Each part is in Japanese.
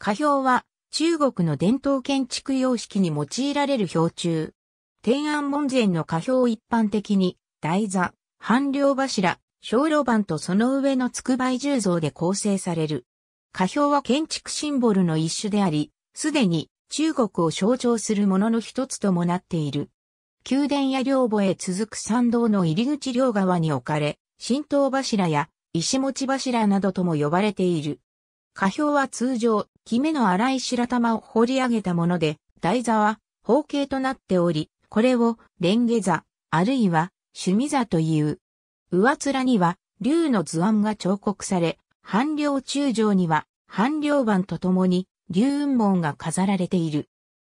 花標は中国の伝統建築様式に用いられる標柱。天安門前の花標を一般的に台座、半両柱、小路板とその上のつくばい重像で構成される。花標は建築シンボルの一種であり、すでに中国を象徴するものの一つともなっている。宮殿や両母へ続く参道の入り口両側に置かれ、神道柱や石持ち柱などとも呼ばれている。花標は通常、キメの粗い白玉を掘り上げたもので、台座は方形となっており、これをレンゲ座、あるいは趣味座という。上面には竜の図案が彫刻され、半量中上には半量板とともに竜雲門が飾られている。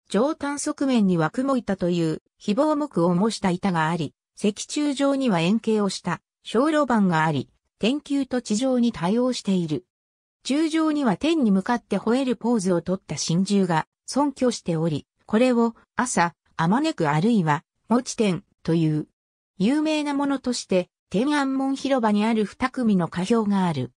上端側面には雲板という非防木を模した板があり、石柱上には円形をした小路板があり、天球と地上に対応している。中将には天に向かって吠えるポーズをとった神獣が尊虚しており、これを朝、あまねくあるいは、持ち天という、有名なものとして、天安門広場にある二組の花標がある。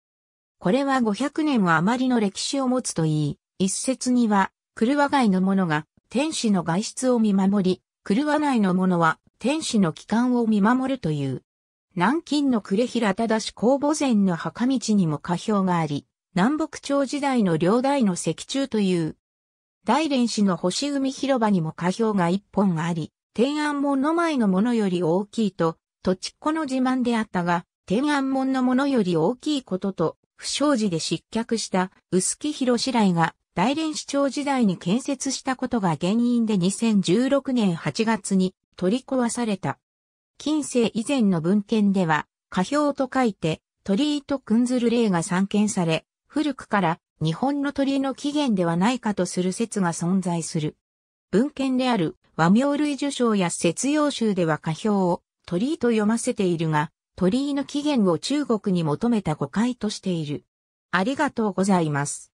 これは500年は余りの歴史を持つといい、一説には、車街の者が天使の外出を見守り、車内の者は天使の帰還を見守るという。南京の呉平忠公墓前の墓道にも花標があり、南北朝時代の両大の石柱という。大連市の星組広場にも花標が一本あり、天安門の前のものより大きいと、土地っ子の自慢であったが、天安門のものより大きいことと、不祥事で失脚した薄木広白井が大連市長時代に建設したことが原因で2016年8月に取り壊された。近世以前の文献では、花標と書いて、鳥居とくんずる例が散見され、古くから日本の鳥の起源ではないかとする説が存在する。文献である和名類受賞や説用集では歌表を鳥居と読ませているが、鳥居の起源を中国に求めた誤解としている。ありがとうございます。